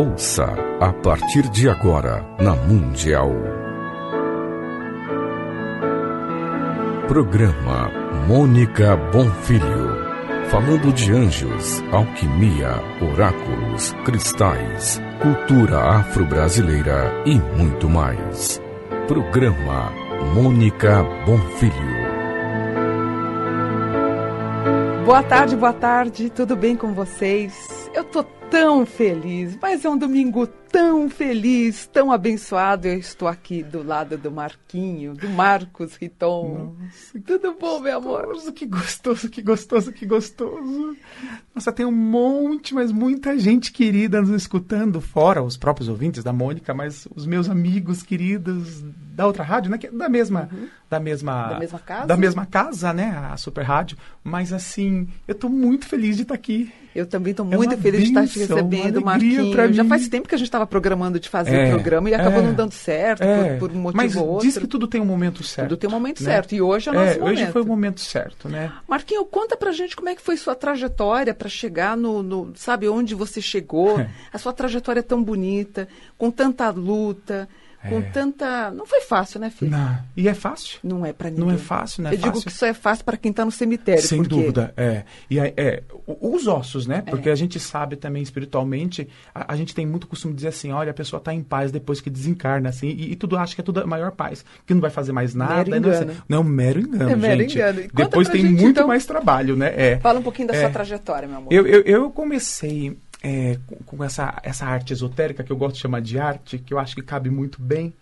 Ouça a partir de agora na Mundial. Programa Mônica Bonfilho. Falando de anjos, alquimia, oráculos, cristais, cultura afro-brasileira e muito mais. Programa Mônica Bonfilho. Boa tarde, boa tarde, tudo bem com vocês? Eu tô tão feliz, mas é um domingo tão feliz, tão abençoado. Eu estou aqui do lado do Marquinho, do Marcos Riton. Nossa, Tudo bom, gostoso, meu amor? Que gostoso, que gostoso, que gostoso. Nossa, tem um monte, mas muita gente querida nos escutando, fora os próprios ouvintes da Mônica, mas os meus amigos queridos da outra rádio, né? Que é da mesma, uhum. da mesma, da mesma casa, da mesma casa, né? A Super Rádio. Mas assim, eu estou muito feliz de estar tá aqui. Eu também estou é muito é feliz tá benção, de estar te recebendo, Marquinhos. Já faz tempo que a gente estava programando de fazer é, o programa e acabou é. não dando certo é. por, por, um motivo Mas ou outro. Diz que tudo tem um momento certo. Tudo tem um momento né? certo e hoje é o nosso momento. Hoje foi o momento certo, né? Marquinhos, conta pra gente como é que foi sua trajetória para chegar no, no, sabe onde você chegou? a sua trajetória tão bonita, com tanta luta é. Com tanta. Não foi fácil, né, filho? Não. E é fácil? Não é para ninguém. Não é fácil, né? Eu fácil. digo que isso é fácil para quem está no cemitério. Sem porque... dúvida, é. E é, é, os ossos, né? É. Porque a gente sabe também espiritualmente, a, a, gente tem muito costume de dizer assim: olha, a pessoa está em paz depois que desencarna, assim, e, e, tudo acha que é tudo a maior paz, que não vai fazer mais nada. Mero né? não, assim, não, mero engano, é mero gente. Engano. Depois tem gente, muito então... mais trabalho, né? É. Fala um pouquinho da sua é. trajetória, meu amor. Eu, eu, eu comecei é, com essa, essa arte esotérica que eu gosto de chamar de arte, que eu acho que cabe muito bem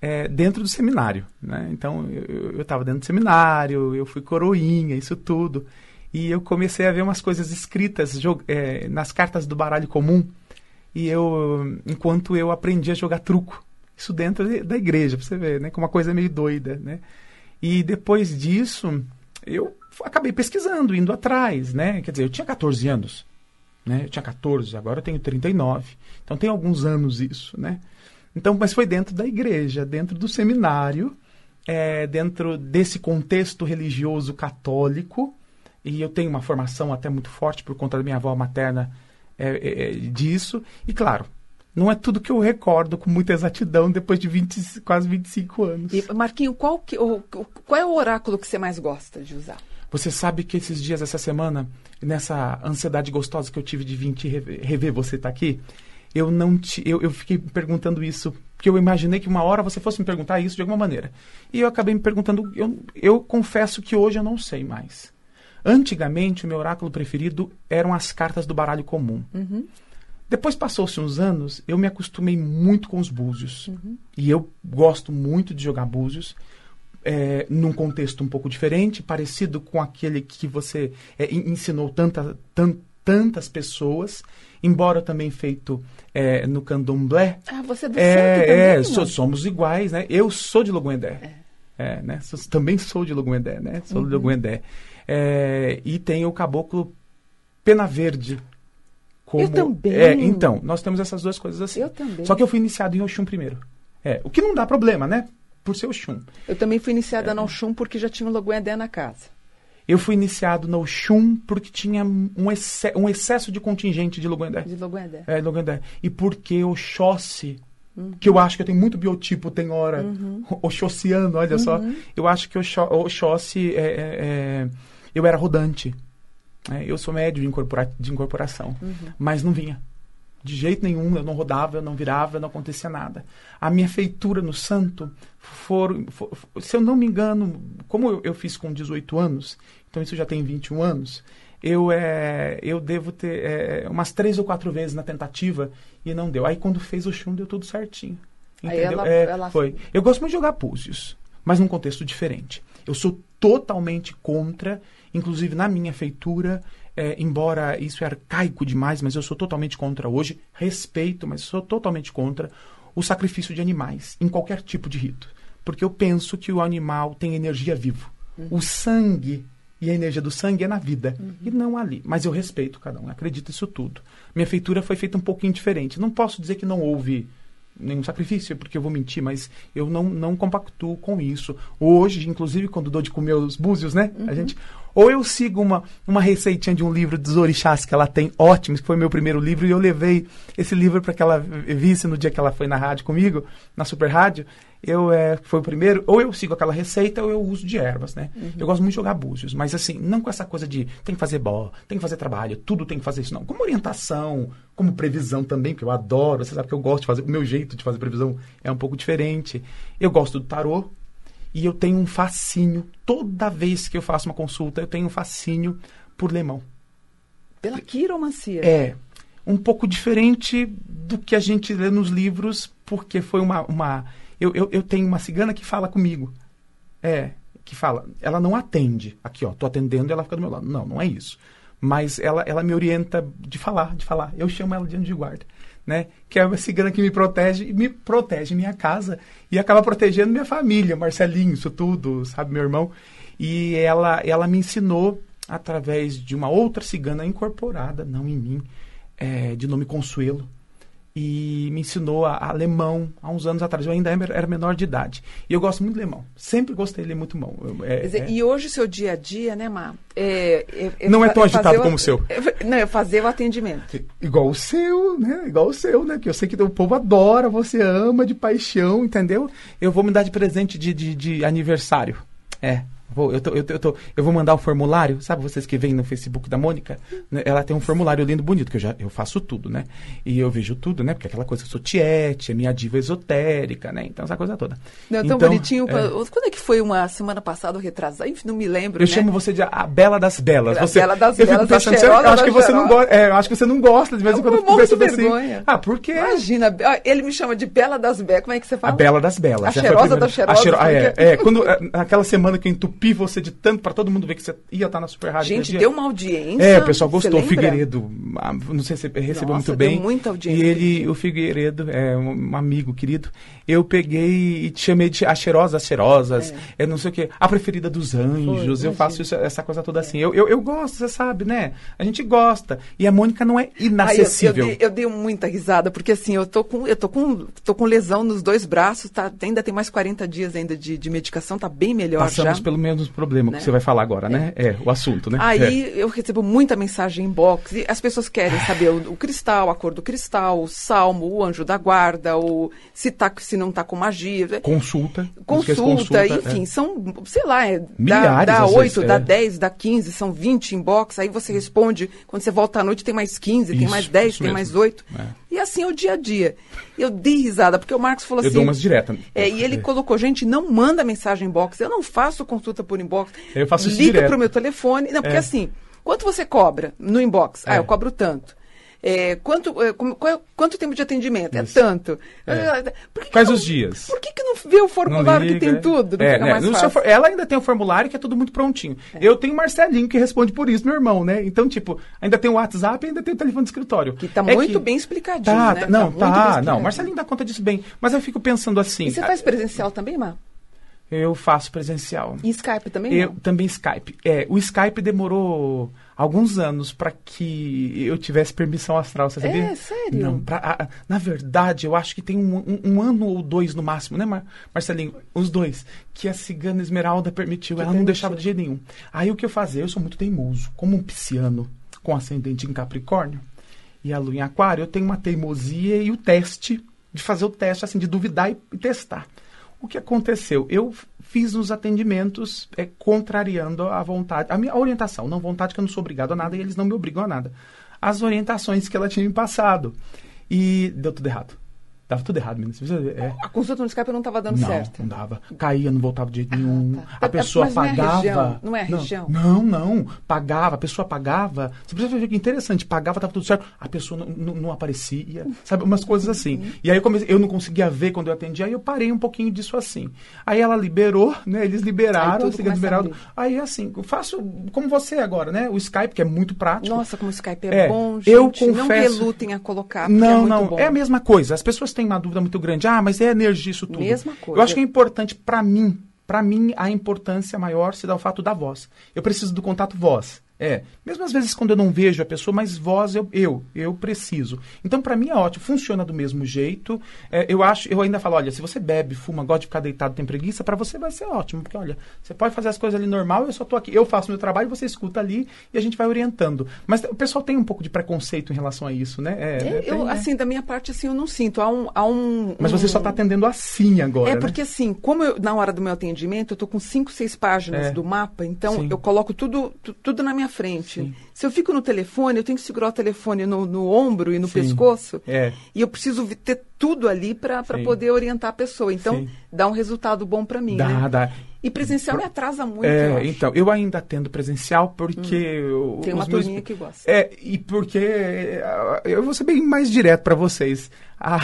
é, dentro do seminário. Né? Então, eu estava dentro do seminário, eu fui coroinha, isso tudo. E eu comecei a ver umas coisas escritas é, nas cartas do baralho comum. E eu, enquanto eu aprendi a jogar truco. Isso dentro da igreja, pra você ver, né? Como uma coisa meio doida, né? E depois disso, eu acabei pesquisando, indo atrás, né? Quer dizer, eu tinha 14 anos. Né? Eu tinha 14, agora eu tenho 39. Então tem alguns anos isso, né? Então, mas foi dentro da igreja, dentro do seminário, é, dentro desse contexto religioso católico. E eu tenho uma formação até muito forte por conta da minha avó materna é, é, é disso. E claro, não é tudo que eu recordo com muita exatidão depois de 20, quase 25 anos. E, Marquinho, qual, que, o, qual é o oráculo que você mais gosta de usar? Você sabe que esses dias, essa semana, nessa ansiedade gostosa que eu tive de vir te rever, você tá aqui, eu não te, eu, eu fiquei perguntando isso porque eu imaginei que uma hora você fosse me perguntar isso de alguma maneira. E eu acabei me perguntando, eu, eu confesso que hoje eu não sei mais. Antigamente, o meu oráculo preferido eram as cartas do baralho comum. Uhum. Depois passou-se uns anos, eu me acostumei muito com os búzios. Uhum. E eu gosto muito de jogar búzios é, num contexto um pouco diferente, parecido com aquele que você é, ensinou tanta, tantas pessoas, embora também feito é, no candomblé. Ah, você é do é, é também, so, somos iguais, né? Eu sou de Loguendé. É. é. né? também sou de Loguendé, né? Sou uhum. de Loguendé. É, e tem o caboclo Pena Verde. Como, eu também. então, nós temos essas duas coisas assim. Eu também. Só que eu fui iniciado em Oxum primeiro. o que não dá problema, né? por ser xum. Eu também fui iniciada é. no xum porque já tinha o Loguendé na casa. Eu fui iniciado no xum porque tinha um, exce um excesso de contingente de Loguendé. De Loguendé. É, Loguendé. E porque Oxóssi, uhum. que eu acho que eu tenho muito biotipo, tem hora, uhum. Xossiano, olha uhum. só. Eu acho que o Oxóssi, é, é, é, eu era rodante. É, eu sou médio de, incorpora de incorporação, uhum. mas não vinha. De jeito nenhum, eu não rodava, eu não virava, não acontecia nada. A minha feitura no santo foram, for, se eu não me engano, como eu, eu, fiz com 18 anos, então isso já tem 21 anos, eu, é, eu devo ter é, umas três ou quatro vezes na tentativa e não deu. Aí quando fez o chum, deu tudo certinho. Entendeu? Ela, é, ela... Foi. Eu gosto muito de jogar púzios, mas num contexto diferente. Eu sou totalmente contra, inclusive na minha feitura, é, embora isso é arcaico demais, mas eu sou totalmente contra hoje, respeito, mas sou totalmente contra o sacrifício de animais em qualquer tipo de rito. Porque eu penso que o animal tem energia vivo. Uhum. O sangue e a energia do sangue é na vida uhum. e não ali. Mas eu respeito cada um, acredito isso tudo. Minha feitura foi feita um pouquinho diferente. Não posso dizer que não houve nenhum sacrifício, porque eu vou mentir, mas eu não, não compactuo com isso. Hoje, inclusive, quando dou de comer os búzios, né? Uhum. A gente ou eu sigo uma, uma receitinha de um livro dos orixás que ela tem, ótimos, que foi meu primeiro livro, e eu levei esse livro para que ela visse no dia que ela foi na rádio comigo, na Super Rádio. Eu, é, foi o primeiro, ou eu sigo aquela receita ou eu uso de ervas, né? Uhum. Eu gosto muito de jogar búzios, mas assim, não com essa coisa de tem que fazer bó tem que fazer trabalho, tudo tem que fazer isso, não. Como orientação, como previsão também, porque eu adoro, você sabe que eu gosto de fazer, o meu jeito de fazer previsão é um pouco diferente. Eu gosto do tarô, e eu tenho um fascínio, toda vez que eu faço uma consulta, eu tenho um fascínio por limão. Pela quiromancia? É. Um pouco diferente do que a gente lê nos livros, porque foi uma. uma eu, eu, eu tenho uma cigana que fala comigo. É, que fala. Ela não atende. Aqui, ó, tô atendendo e ela fica do meu lado. Não, não é isso. Mas ela, ela me orienta de falar, de falar. Eu chamo ela de anjo de guarda né? Que é uma cigana que me protege, me protege minha casa e acaba protegendo minha família, Marcelinho, isso tudo, sabe, meu irmão. E ela, ela me ensinou através de uma outra cigana incorporada, não em mim, é, de nome Consuelo e me ensinou a, a alemão há uns anos atrás. Eu ainda era menor de idade. E eu gosto muito de alemão. Sempre gostei de ler muito mão. É, é... E hoje o seu dia a dia, né, Mar? É, é, é, não é tão é agitado como o seu. não, é fazer o atendimento. Igual o seu, né? Igual o seu, né? Que eu sei que o povo adora, você ama de paixão, entendeu? Eu vou me dar de presente de, de, de aniversário. É. Vou, eu, tô, eu, tô, eu, tô, eu, vou mandar um formulário, sabe vocês que vêm no Facebook da Mônica? Né, ela tem um formulário lindo, bonito, que eu, já, eu faço tudo, né? E eu vejo tudo, né? Porque é aquela coisa, eu sou tiete, é minha diva esotérica, né? Então, essa coisa toda. Não, é tão então, bonitinho. É... Quando é que foi uma semana passada ou retrasada? Enfim, não me lembro, Eu né? chamo você de a Bela das Belas. Você, Bela das eu Belas, pensando, é eu acho que você não gosta, é, eu acho que você não gosta de vez em quando. Eu morro de Assim. Ah, por quê? Imagina, ah, ele me chama de Bela das Belas, como é que você fala? A Bela das Belas. A cheirosa da cheirosa. A cheiro... ah, é, é, quando, naquela é, semana que eu entupi entupir você de tanto para todo mundo ver que você ia estar tá na Super Rádio. Gente, deu uma audiência. É, o pessoal gostou. O Figueiredo, ah, não sei se recebeu Nossa, muito bem. muita audiência. E ele, o Figueiredo, é um amigo querido, eu peguei e te chamei de a cheirosa, cheirosas, é. é não sei o quê, a preferida dos anjos. Foi, eu faço isso, essa coisa toda é. assim. Eu, eu, eu, gosto, você sabe, né? A gente gosta. E a Mônica não é inacessível. eu, eu, dei, eu, dei, muita risada, porque assim, eu tô com, eu tô com, tô com lesão nos dois braços, tá, ainda tem mais 40 dias ainda de, de medicação, tá bem melhor Passamos já. pelo menos dos problemas né? que você vai falar agora, né? É. é, o assunto, né? Aí é. eu recebo muita mensagem inbox e as pessoas querem saber o, cristal, a cor do cristal, o salmo, o anjo da guarda, o se, tá, se não tá com magia. Consulta. É consulta, consulta é. enfim, é. são, sei lá, é, Milhares, dá, dá 8, dá é. 10, dá 15, são 20 inbox, aí você responde, quando você volta à noite tem mais 15, tem mais 10, tem mesmo. mais 8. E assim é o dia a dia. Eu dei risada, porque o Marcos falou eu assim. Eu dou umas diretas. É, e ele colocou, gente, não manda mensagem inbox. Eu não faço consulta por inbox. Eu faço isso Liga para o meu telefone. Não, porque é. assim, quanto você cobra no inbox? Ah, é. Ah, eu cobro tanto. É, quanto, é, como, qual, é, quanto tempo de atendimento? É isso. É tanto. É. Que Quais os dias? Por que, que não vê o formulário liga, que tem é. tudo? Não é, fica né? mais fácil? Seu, ela ainda tem o formulário que é tudo muito prontinho. Eu tenho o Marcelinho que responde por isso, meu irmão, né? Então, tipo, ainda tem o WhatsApp e ainda tem o telefone do escritório. Que tá muito bem explicadinho, tá, né? Tá, não, tá, tá não. Marcelinho dá conta disso bem. Mas eu fico pensando assim... E você faz presencial também, Mar? Eu faço presencial. E Skype também? Eu, não? Também Skype. É, o Skype demorou alguns anos para que eu tivesse permissão astral, você sabia? É, sério? Não, pra, a, na verdade, eu acho que tem um, um, um ano ou dois no máximo, né, Mar Marcelinho? Os dois. Que a cigana Esmeralda permitiu, que ela permitiu. não deixava de jeito nenhum. Aí o que eu fazia? Eu sou muito teimoso. Como um pisciano com ascendente em Capricórnio e a lua em Aquário, eu tenho uma teimosia e o teste, de fazer o teste, assim, de duvidar e, e testar. O que aconteceu? Eu fiz os atendimentos é, contrariando a vontade, a minha orientação, não vontade que eu não sou obrigado a nada e eles não me obrigam a nada. As orientações que ela tinha me passado. E deu tudo errado. Dava tudo errado, menina. É. A consulta no Skype não estava dando não, certo. Não dava. Caía, não voltava de jeito ah, nenhum. Ah, A é pessoa Mas pagava. Não é região. Não, é região. Não, não, não, Pagava, a pessoa pagava. Você precisa ver que é interessante. Pagava, estava tudo certo. A pessoa não, não, não aparecia. Sabe? Umas coisas assim. Uhum. E aí eu, comecei, eu não conseguia ver quando eu atendi. Aí eu parei um pouquinho disso assim. Aí ela liberou, né? Eles liberaram, aí, liberaram. aí assim, eu faço como você agora, né? O Skype, que é muito prático. Nossa, como o Skype é, é bom, gente. Eu confesso... Não relutem a colocar. Não, é não. Bom. É a mesma coisa. As pessoas têm uma dúvida muito grande. Ah, mas é energia isso tudo. Mesma coisa. Eu acho que é importante para mim, para mim a importância maior se dá o fato da voz. Eu preciso do contato voz. É, mesmo às vezes quando eu não vejo a pessoa, mas voz eu eu, eu preciso. Então para mim é ótimo, funciona do mesmo jeito. É, eu acho, eu ainda falo, olha, se você bebe, fuma, gosta de ficar deitado, tem preguiça, para você vai ser ótimo, porque olha, você pode fazer as coisas ali normal, eu só tô aqui, eu faço meu trabalho, você escuta ali e a gente vai orientando. Mas o pessoal tem um pouco de preconceito em relação a isso, né? É, é, tem, eu né? assim da minha parte assim eu não sinto, há um, há um Mas você tá um... só está atendendo assim agora. É né? porque assim, como eu, na hora do meu atendimento eu tô com cinco, seis páginas é. do mapa, então Sim. eu coloco tudo tudo na minha minha frente. Sim. Se eu fico no telefone, eu tenho que segurar o telefone no, no ombro e no Sim. pescoço. É. E eu preciso ter tudo ali para poder orientar a pessoa. Então, Sim. dá um resultado bom para mim. Dá, né? dá. E presencial me atrasa muito. É, eu então, eu ainda atendo presencial porque. Hum. Tem uma turminha meus... que gosta. É, e porque. É, eu vou ser bem mais direto para vocês. A,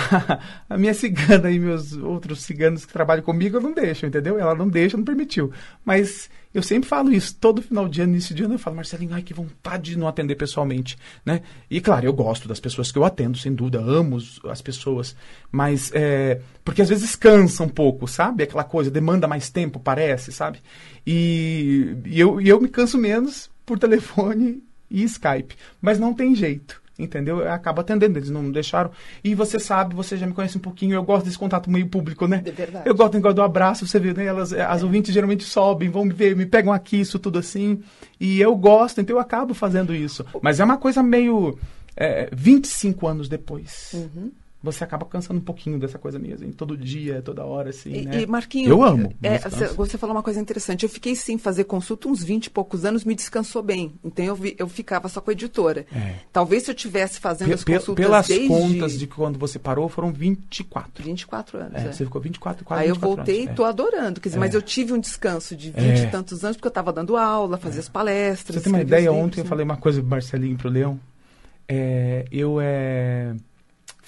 a, minha cigana e meus outros ciganos que trabalham comigo não deixam, entendeu? Ela não deixa, não permitiu. Mas eu sempre falo isso, todo final de ano, início de ano, eu falo, Marcelinho, ai, que vontade de não atender pessoalmente, né? E claro, eu gosto das pessoas que eu atendo, sem dúvida, amo as pessoas, mas é, porque às vezes cansa um pouco, sabe? Aquela coisa, demanda mais tempo, parece, sabe? E, e eu, e eu me canso menos por telefone e Skype, mas não tem jeito entendeu? É, acaba atendendo, eles não deixaram. E você sabe, você já me conhece um pouquinho, eu gosto desse contato meio público, né? De é verdade. Eu gosto, eu gosto do abraço, você vê, né? Elas, eh, é. As ouvintes geralmente sobem, vão me ver, me pegam aqui, isso tudo assim. E eu gosto, então eu acabo fazendo isso. Mas é uma coisa meio é, eh, 25 anos depois. Uhum você acaba cansando um pouquinho dessa coisa mesmo, todo dia, toda hora, assim, e, né? E Marquinhos... Eu amo. É, você falou uma coisa interessante. Eu fiquei sem fazer consulta uns 20 e poucos anos, me descansou bem. Então, eu, eu ficava só com a editora. É. Talvez se eu tivesse fazendo as consultas Pelas desde... contas de quando você parou, foram 24. 24 anos, é. é. Você ficou 24, quase Aí eu voltei anos, e tô é. adorando. Quer dizer, é. mas eu tive um descanso de 20 é. e tantos anos, porque eu estava dando aula, fazia as palestras... Você tem uma ideia? Livros, ontem né? eu falei uma coisa pro Marcelinho e pro Leão. eu é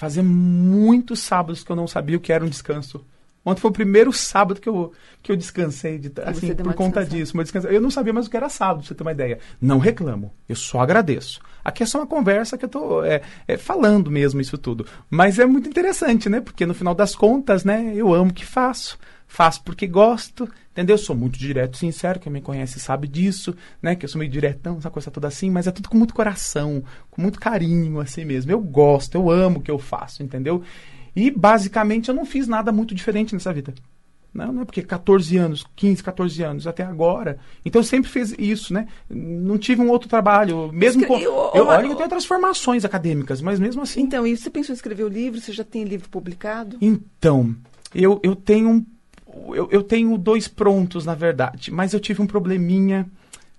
Fazia muitos sábados que eu não sabia o que era um descanso. Ontem foi o primeiro sábado que eu, que eu descansei, de, assim, por conta disso. Eu não sabia mais o que era sábado, pra você ter uma ideia. Não reclamo, eu só agradeço. Aqui é só uma conversa que eu estou é, é, falando mesmo isso tudo. Mas é muito interessante, né? Porque no final das contas, né, eu amo o que faço faço porque gosto, entendeu? sou muito direto, sincero, quem me conhece sabe disso, né? Que eu sou meio diretão, essa coisa toda assim, mas é tudo com muito coração, com muito carinho, assim mesmo. Eu gosto, eu amo o que eu faço, entendeu? E basicamente eu não fiz nada muito diferente nessa vida. Não, não é porque 14 anos, 15, 14 anos, até agora. Então eu sempre fiz isso, né? Não tive um outro trabalho. Mesmo Escre... eu, eu, olha, eu tenho transformações acadêmicas, mas mesmo assim. Então, e você pensou em escrever o livro? Você já tem livro publicado? Então, eu, eu tenho um eu, eu tenho dois prontos, na verdade, mas eu tive um probleminha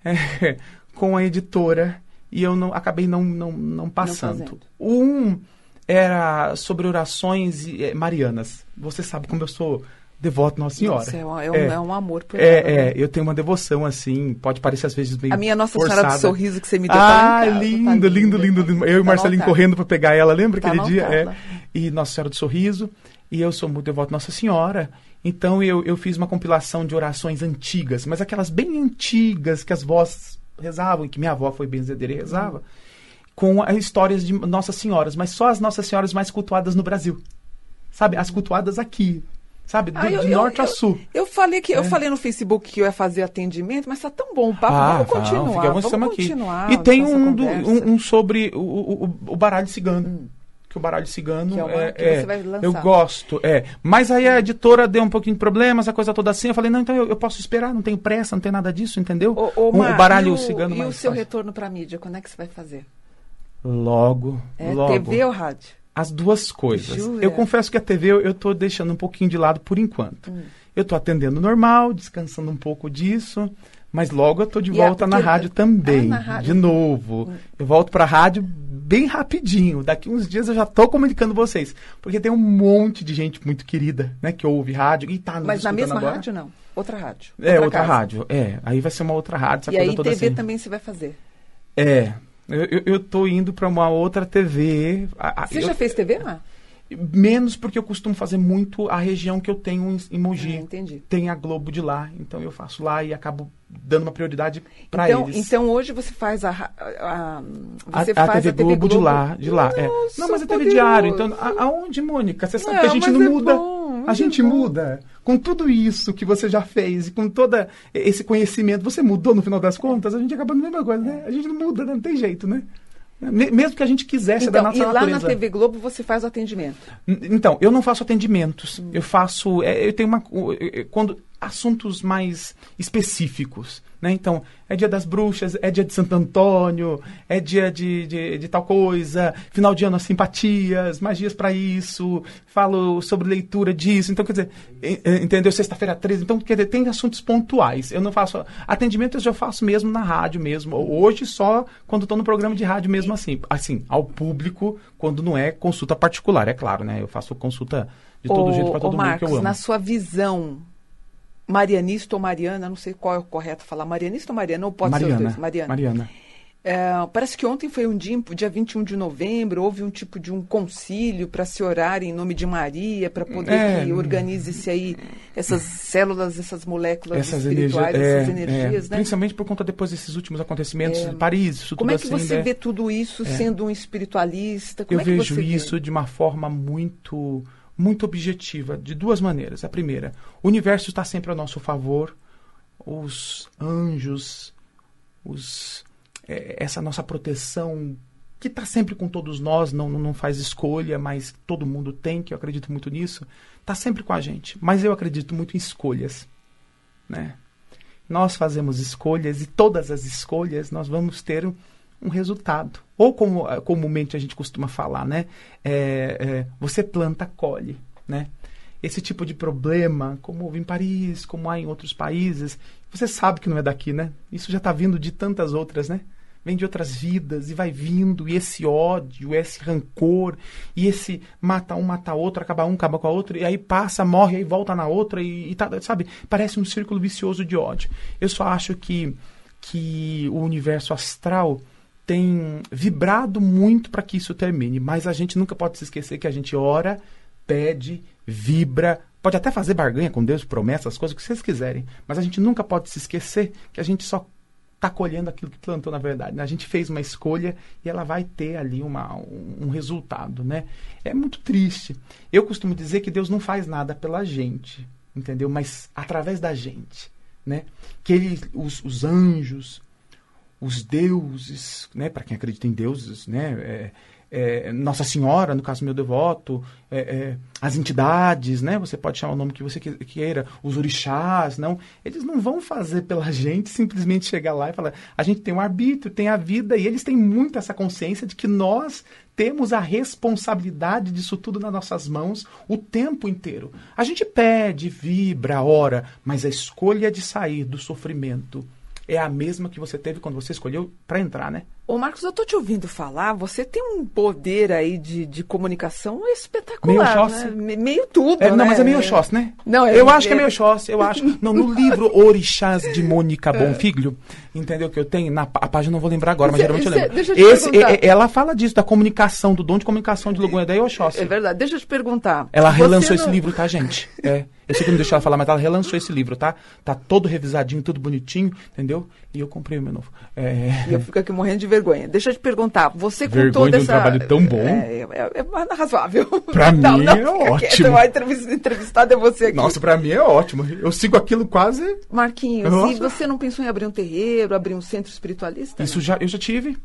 é, com a editora e eu não acabei não, não, não passando. Não um era sobre orações eh, marianas. Você sabe como eu sou devoto Nossa Senhora. Isso, é, é, um, é, é, um amor por é, É, né? eu tenho uma devoção assim, pode parecer às vezes meio A minha Nossa forçada. Senhora do Sorriso que você me deu tá Ah, tá lindo, tá lindo, lindo, lindo, tá Eu tá e Marcelinho correndo para pegar ela, lembra tá aquele dia? É. E Nossa Senhora do Sorriso. E eu sou muito devoto Nossa Senhora. Então eu, eu fiz uma compilação de orações antigas, mas aquelas bem antigas que as vozes rezavam, e que minha avó foi benzedeira e rezava, com as histórias de Nossas Senhoras, mas só as Nossas Senhoras mais cultuadas no Brasil. Sabe? As cultuadas aqui. Sabe? Do, ah, eu, de norte eu, a sul. Eu, eu falei que é. eu falei no Facebook que eu ia fazer atendimento, mas tá tão bom o papo. Ah, vamos continuar. Não, vamos continuar aqui. E tem um, do, um, um, sobre o, o, o baralho cigano. Hum que o baralho cigano que é, é, que é, vai lançar. eu gosto, é. Mas aí a editora deu um pouquinho de problemas, a coisa toda assim, eu falei, não, então eu, eu posso esperar, não tenho pressa, não tem nada disso, entendeu? O, o, Mar, o baralho e cigano e mais o seu fácil. retorno para mídia, quando é que você vai fazer? Logo, é, logo. TV ou rádio? As duas coisas. Júlia. Eu confesso que a TV eu estou deixando um pouquinho de lado por enquanto. Hum. Eu estou atendendo normal, descansando um pouco disso, mas logo eu estou de e volta na rádio também, ah, na rádio. de novo. Hum. Eu volto para a rádio bem rapidinho. Daqui uns dias eu já tô comunicando vocês. Porque tem um monte de gente muito querida, né? Que ouve rádio e tá Mas na mesma agora. rádio, não? Outra rádio. É, outra é, outra casa. rádio. É, aí vai ser uma outra rádio. e aí TV assim. também você vai fazer. É, eu, eu, eu tô indo para uma outra TV. Você eu, já fez TV, lá? Menos porque eu costumo fazer muito a região que eu tenho em, em Mogi. Ah, entendi. Tem a Globo de lá, então eu faço lá e acabo dando uma prioridade para então, eles. Então hoje você faz a, a, a você a, faz a TV, a TV Globo, Globo, de lá, de lá. É. Nossa, é. Não, mas é TV Diário. Então a, aonde, Mônica? Você sabe não, que a gente não é muda. Bom, a é gente muda. Com tudo isso que você já fez e com todo esse conhecimento, você mudou no final das contas. A gente acaba na mesma coisa, né? A gente não muda, né? não tem jeito, né? Mesmo que a gente quisesse é então, da nossa e lá natureza. na TV Globo você faz o atendimento? Então, eu não faço atendimentos. Hum. Eu faço. Eu tenho uma. Quando assuntos mais específicos. Né? Então, é dia das bruxas, é dia de Santo Antônio, é dia de, de, de tal coisa, final de ano as simpatias, magias para isso, falo sobre leitura disso. Então, quer dizer, entendeu? Sexta-feira 13. Então, quer dizer, tem assuntos pontuais. Eu não faço. Atendimentos eu faço mesmo na rádio mesmo. Hoje só quando estou no programa de rádio mesmo assim. Assim, ao público, quando não é consulta particular, é claro, né? Eu faço consulta de todo jeito para todo Marcos, mundo que eu amo. Na sua visão marianista ou mariana, não sei qual é o correto falar, marianista ou mariana, ou pode mariana, ser os dois, mariana. Mariana. É, parece que ontem foi um dia, dia 21 de novembro, houve um tipo de um concílio para se orar em nome de Maria, para poder é, que organize-se aí essas células, essas moléculas essas espirituais, energia, é, essas energias, é. né? Principalmente por conta depois desses últimos acontecimentos de é. Paris, isso Como é que assim, você né? vê tudo isso é. sendo um espiritualista? Como Eu vejo isso vê? de uma forma muito muito objetiva, de duas maneiras. A primeira, o universo está sempre a nosso favor, os anjos, os, é, essa nossa proteção que está sempre com todos nós, não, não faz escolha, mas todo mundo tem, que eu acredito muito nisso, está sempre com a gente. Mas eu acredito muito em escolhas. Né? Nós fazemos escolhas e todas as escolhas nós vamos ter um resultado. Ou como eh, comumente a gente costuma falar, né? É, é, você planta, colhe, né? Esse tipo de problema, como houve em Paris, como há em outros países, você sabe que não é daqui, né? Isso já está vindo de tantas outras, né? Vem de outras vidas e vai vindo, e esse ódio, esse rancor, e esse mata um, mata outro, acaba um, acaba com a outra, e aí passa, morre, aí volta na outra, e, e tá, sabe? Parece um círculo vicioso de ódio. Eu só acho que, que o universo astral tem vibrado muito para que isso termine, mas a gente nunca pode se esquecer que a gente ora, pede, vibra, pode até fazer barganha com Deus, promessas, coisas que vocês quiserem, mas a gente nunca pode se esquecer que a gente só está colhendo aquilo que plantou na verdade. Né? A gente fez uma escolha e ela vai ter ali uma, um, um resultado, né? É muito triste. Eu costumo dizer que Deus não faz nada pela gente, entendeu? Mas através da gente, né? Que ele, os, os anjos, os deuses, né, para quem acredita em deuses, né, é, é, Nossa Senhora, no caso meu devoto, é, é as entidades, né, você pode chamar o nome que você queira, os orixás, não, eles não vão fazer pela gente simplesmente chegar lá e falar, a gente tem um arbítrio, tem a vida e eles têm muito essa consciência de que nós temos a responsabilidade disso tudo nas nossas mãos o tempo inteiro. A gente pede, vibra, ora, mas a escolha de sair do sofrimento é a mesma que você teve quando você escolheu para entrar, né? Ô Marcos, eu tô te ouvindo falar, você tem um poder aí de, de comunicação espetacular. Meio né? Chauce? Meio tudo, é, Não, né? mas é meio Chauce, né? Não, é, eu acho que é meio é. Chauce, eu acho. não, no livro Orixás de Mônica Bonfiglio, entendeu que eu tenho? Na, a página não vou lembrar agora, mas geralmente eu lembro. Deixa eu te Esse, é, perguntar. É, ela fala disso, da comunicação, do dom de comunicação de Lugunhedé e Oxóssi. É verdade, deixa eu te perguntar. Ela relançou não... esse livro, tá, gente? É. Eu sei que não deixou ela falar, mas ela relançou esse livro, tá? Tá todo revisadinho, tudo bonitinho, entendeu? E eu comprei o meu novo. É... E eu fico aqui morrendo de vergonha. Deixa eu te perguntar, você vergonha com toda de um trabalho tão bom. É, é, é, é, é razoável. Pra não, mim não, é, é ótimo. Quieto, entrevistado é você aqui. Nossa, pra mim é ótimo. Eu sigo aquilo quase... Marquinhos, Nossa. e você não pensou em abrir um terreiro, abrir um centro espiritualista? Isso né? já, eu já tive.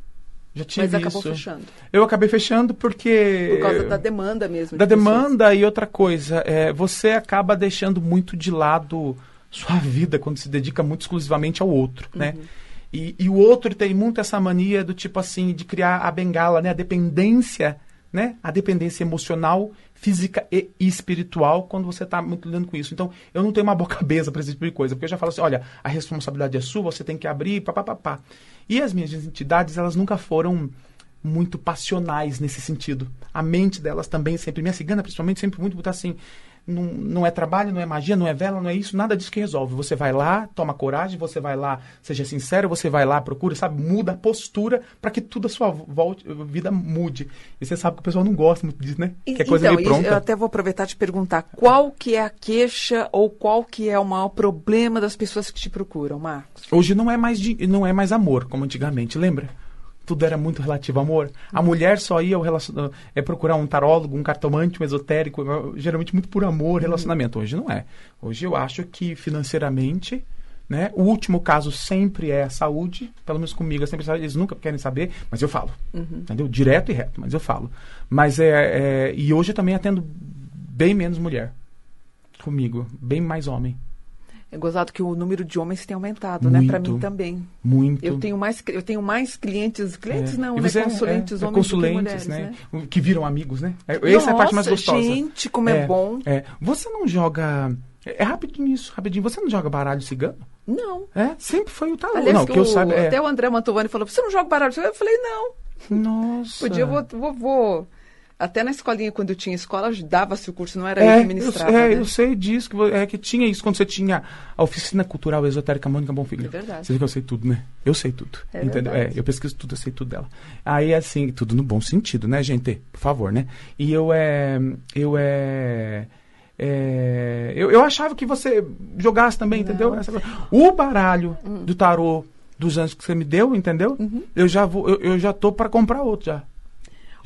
Já tive Mas acabou isso. fechando. Eu acabei fechando porque... Por causa da demanda mesmo. Da de demanda pessoas. e outra coisa, é, você acaba deixando muito de lado sua vida quando se dedica muito exclusivamente ao outro, né? uhum. né? E, e o outro tem muito essa mania do tipo assim, de criar a bengala, né? A dependência, né? A dependência emocional, física e espiritual quando você está muito lidando com isso. Então, eu não tenho uma boca besa para esse tipo de coisa, porque eu já falo assim, olha, a responsabilidade é sua, você tem que abrir, papapá. E as minhas entidades, elas nunca foram muito passionais nesse sentido. A mente delas também sempre, minha cigana principalmente, sempre muito, muito assim, não, não é trabalho, não é magia, não é vela, não é isso, nada disso que resolve. Você vai lá, toma coragem, você vai lá, seja sincero, você vai lá, procura, sabe? Muda a postura para que tudo a sua vida mude. E você sabe que o pessoal não gosta muito disso, né? E, que é coisa então, meio pronta. Eu até vou aproveitar e te perguntar qual que é a queixa ou qual que é o maior problema das pessoas que te procuram, Marcos? Hoje não é mais, de, não é mais amor, como antigamente, lembra? tudo era muito relativo ao amor. A uhum. mulher só ia relacion... é procurar um tarólogo, um cartomante, um esotérico, eh, geralmente muito por amor, uhum. relacionamento. Hoje não é. Hoje eu acho que financeiramente, né? O último caso sempre é a saúde, pelo menos comigo, é sempre eles nunca querem saber, mas eu falo, uhum. entendeu? Direto e reto, mas eu falo. Mas é, é e hoje eu também atendo bem menos mulher comigo, bem mais homem. É gozado que o número de homens tem aumentado, né? muito, né? Para mim também. Muito. Eu tenho mais, eu tenho mais clientes, clientes é. não, né? É consulentes, é, é homens consulentes, mulheres, né? né? Que viram amigos, né? Nossa, é, Essa é a parte mais gostosa. gente, como é, bom. Você não joga... É rapidinho isso, rapidinho. Você não joga baralho cigano? Não. É? Sempre foi o talão. não, que, que eu o, Até o André Mantovani falou, você não joga baralho cigano? Eu falei, não. Nossa. Podia, vou, vou, vou até na escolinha, quando eu tinha escola, dava-se o curso, não era é, que Eu, é, né? eu sei disso, que, é que tinha isso. Quando você tinha a oficina cultural esotérica Mônica Filho. É verdade. Você que eu sei tudo, né? Eu sei tudo. É entendeu? É, eu pesquiso tudo, eu sei tudo dela. Aí, assim, tudo no bom sentido, né, gente? Por favor, né? E eu é. Eu é. é eu, eu achava que você jogasse também, não. entendeu? O baralho hum. do tarô dos anos que você me deu, entendeu? Uhum. Eu já vou, eu, eu já tô para comprar outro já.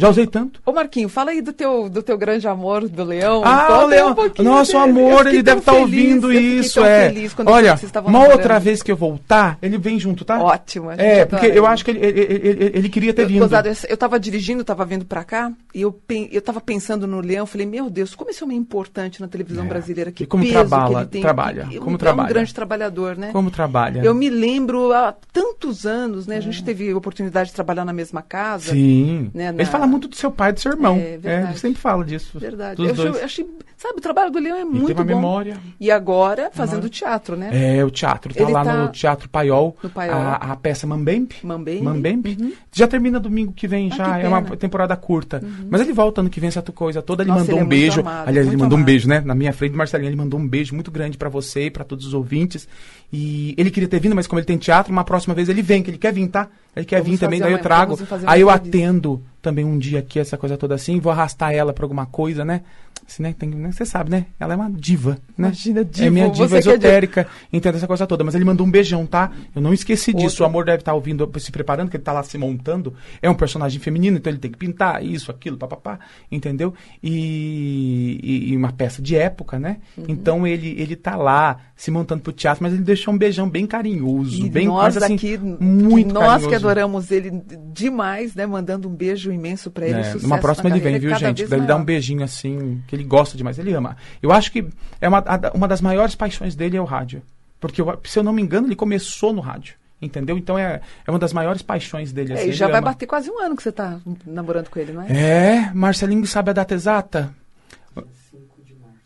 Já usei tanto. Ô Marquinho, fala aí do teu, do teu grande amor do Leão. Ah, Conta o Leão. Um o amor, ele deve estar tá ouvindo isso. É. Olha, uma outra vez que eu voltar, ele vem junto, tá? Ótimo. É, porque eu acho que ele, ele, ele, ele queria ter eu, vindo. Gozado, eu tava dirigindo, tava vindo para cá, e eu, eu tava pensando no Leão, falei, meu Deus, como esse homem é importante na televisão é. brasileira. Que e como peso trabalha, que ele tem. Trabalha, que, como é trabalha. um grande trabalhador, né? Como trabalha. Eu me lembro há tantos anos, né? A gente é. teve oportunidade de trabalhar na mesma casa. Sim. Né, na... Ele fala muito do seu pai e do seu irmão. É, é verdade. É, sempre fala disso. Verdade. Eu, dois. achei, sabe, o trabalho do Leão é muito tem uma bom. memória. E agora, fazendo memória. teatro, né? É, o teatro. Tá ele lá tá... no Teatro Paiol. No Paiol. A, a peça Mambembe. Mambembe. Mambembe. Uhum. Já termina domingo que vem, ah, já. que é uma temporada curta. Uhum. Mas ele volta ano que vem, essa coisa toda. Ele Nossa, mandou ele um é beijo. Amado, Aliás, ele mandou amado. um beijo, né? Na minha frente, Marcelinho, ele mandou um beijo muito grande para você e para todos os ouvintes. E ele queria ter vindo, mas como ele tem teatro, uma próxima vez ele vem, que ele quer vir, tá? Ele quer vamos vir também, daí eu trago. Aí eu atendo também um dia aqui, essa coisa toda assim, vou arrastar ela pra alguma coisa, né? Assim, né? Tem, né? Você sabe, né? Ela é uma diva, né? Imagina, é diva. É minha diva esotérica, é essa coisa toda. Mas ele mandou um beijão, tá? Eu não esqueci Outra. disso. O amor deve estar tá ouvindo, se preparando, que ele tá lá se montando. É um personagem feminino, então ele tem que pintar isso, aquilo, papapá, entendeu? E, e, e uma peça de época, né? Uhum. Então ele, ele tá lá se montando pro teatro, mas ele deixou um beijão bem carinhoso, e bem nós quase, assim, aqui, assim, muito Nós carinhoso. que adoramos ele demais, né? Mandando um beijo imenso para ele. É, numa próxima ele vem, viu, gente? Ele dá um beijinho assim que ele gosta demais, ele ama. Eu acho que é uma, uma das maiores paixões dele é o rádio. Porque, eu, se eu não me engano, ele começou no rádio. Entendeu? Então é, é uma das maiores paixões dele. É, assim, e já vai ama. bater quase um ano que você está namorando com ele, não é? É, Marcelinho sabe a data exata?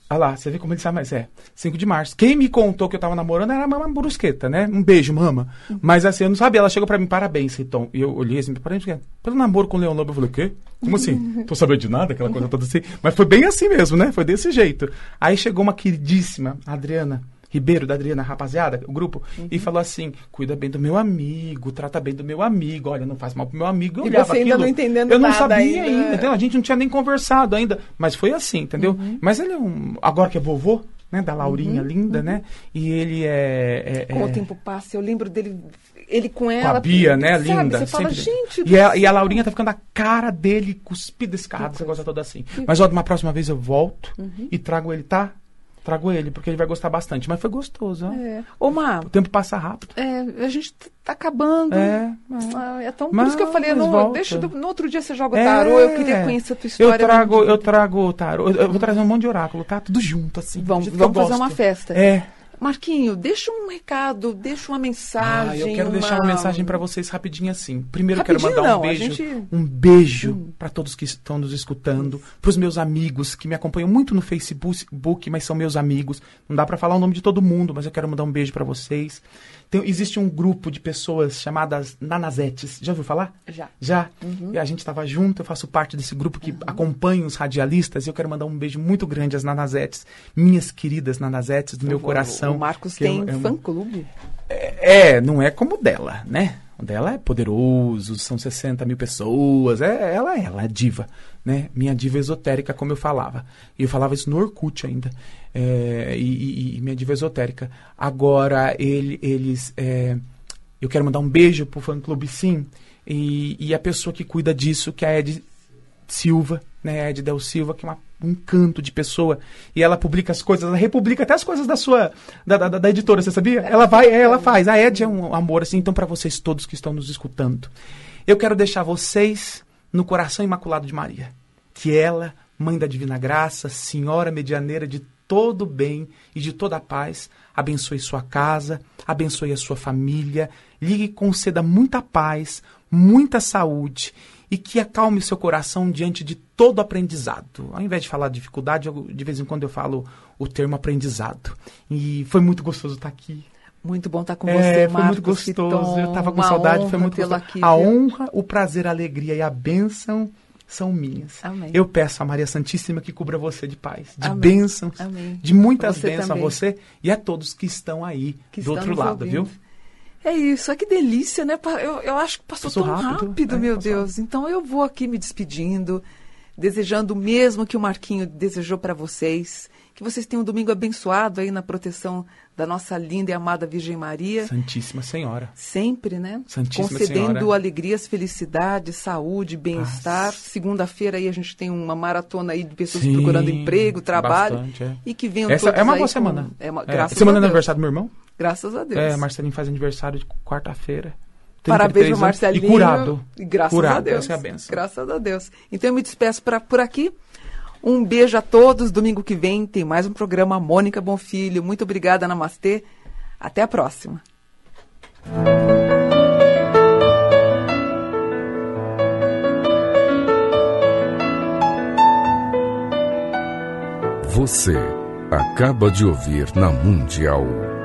Ah lá, você vê como ele sabe, mas é. 5 de março. Quem me contou que eu tava namorando era a Mama Brusqueta, né? Um beijo, mama. Mas assim, eu não sabia. Ela chegou pra mim, parabéns, Riton. E eu olhei assim, parabéns, pelo namoro com o Leão Lobo. Eu falei, o quê? Como assim? Tô sabendo de nada, aquela coisa toda assim. Mas foi bem assim mesmo, né? Foi desse jeito. Aí chegou uma queridíssima, Adriana. Ribeiro, da Adriana, rapaziada, o grupo, uhum. e falou assim: cuida bem do meu amigo, trata bem do meu amigo, olha, não faz mal pro meu amigo. Eu e você ainda aquilo, não entendendo Eu não sabia ainda, ainda entendeu? A gente não tinha nem conversado ainda, mas foi assim, entendeu? Uhum. Mas ele é um. Agora que é vovô, né, da Laurinha uhum, linda, uhum. né? E ele é, é, é Como o tempo passa, eu lembro dele, ele com ela. Com a Bia, né, sabe, linda. Você fala, gente. E a, e assim. a, Laurinha tá ficando a cara dele cuspida, escarrada, essa coisa toda assim. Que Mas olha, uma próxima vez eu volto uhum. e trago ele, tá? Trago ele, porque ele vai gostar bastante. Mas foi gostoso, né? Ô, Mar, o tempo passa rápido. É, a gente tá acabando. É. Ah, é tão, mas, por isso que eu falei, não, deixa, no outro dia você joga o tarô, é. eu queria é. conhecer a tua história. Eu trago, né? eu trago o tarô, eu, eu vou trazer um monte de oráculo, tá? Tudo junto, assim. Vamos, vamos fazer uma festa. É. Marquinho, deixa um recado, deixa uma mensagem. Ah, eu quero uma... deixar uma mensagem para vocês rapidinho assim. Primeiro rapidinho, quero mandar não, um beijo, gente... um beijo hum. para todos que estão nos escutando, para os meus amigos que me acompanham muito no Facebook, mas são meus amigos. Não dá para falar o nome de todo mundo, mas eu quero mandar um beijo para vocês. Tem, existe um grupo de pessoas chamadas nanazetes. Já ouviu falar? Já. Já? Uhum. A gente estava junto, eu faço parte desse grupo que uhum. acompanha os radialistas e eu quero mandar um beijo muito grande às nanazetes, minhas queridas nanazetes do meu favor, coração. O Marcos tem eu, eu, fã-clube. É, é, não é como dela, né? O dela é poderoso, são 60 mil pessoas, é, ela, é, ela é diva né? Minha diva esotérica, como eu falava. E eu falava isso no Orkut ainda. É, e, e, minha diva esotérica. Agora, ele, eles. É, eu quero mandar um beijo pro fã clube sim. E, e a pessoa que cuida disso, que é a Ed Silva, né? Ed Del Silva, que é uma um canto de pessoa e ela publica as coisas, ela republica até as coisas da sua da, da, da editora, você sabia? Ela vai, é, ela faz. A Ed é um amor assim, então para vocês todos que estão nos escutando. Eu quero deixar vocês no coração imaculado de Maria, que ela, mãe da divina graça, senhora medianeira de todo bem e de toda paz, abençoe sua casa, abençoe a sua família, lhe conceda muita paz, muita saúde e que acalme seu coração diante de todo aprendizado. Ao invés de falar dificuldade, eu, de vez em quando eu falo o termo aprendizado. E foi muito gostoso estar aqui. Muito bom estar com é, você, é, Foi muito gostoso. Tom, eu estava com saudade, foi muito gostoso. Aqui, a honra, o prazer, a alegria e a bênção são minhas. Amém. Eu peço a Maria Santíssima que cubra você de paz, de Amém. bênçãos, Amém. de muitas você bênçãos também. a você e a todos que estão aí que do outro lado, ouvindo. viu? É isso, é que delícia, né? Eu, eu acho que passou, passou tão rápido, rápido é, meu passou. Deus. Então eu vou aqui me despedindo, desejando o mesmo que o Marquinho desejou para vocês que vocês tenham um domingo abençoado aí na proteção da nossa linda e amada Virgem Maria. Santíssima Senhora. Sempre, né? Santíssima Concedendo Senhora. alegrias, felicidade, saúde, bem-estar. Segunda-feira aí a gente tem uma maratona aí de pessoas Sim, procurando emprego, trabalho. Bastante, é. E que venham Essa todos é uma boa semana. é uma, é, semana é do aniversário do meu irmão? Graças a Deus. É, Marcelinho faz aniversário de quarta-feira. Parabéns ao Marcelinho. E curado. E graças curado, é a Deus. Graças a Deus. Graças a Deus. Então eu me despeço pra, por aqui. Um beijo a todos. Domingo que vem tem mais um programa Mônica Bonfilho. Muito obrigada, Namastê. Até a próxima. Você acaba de ouvir na Mundial.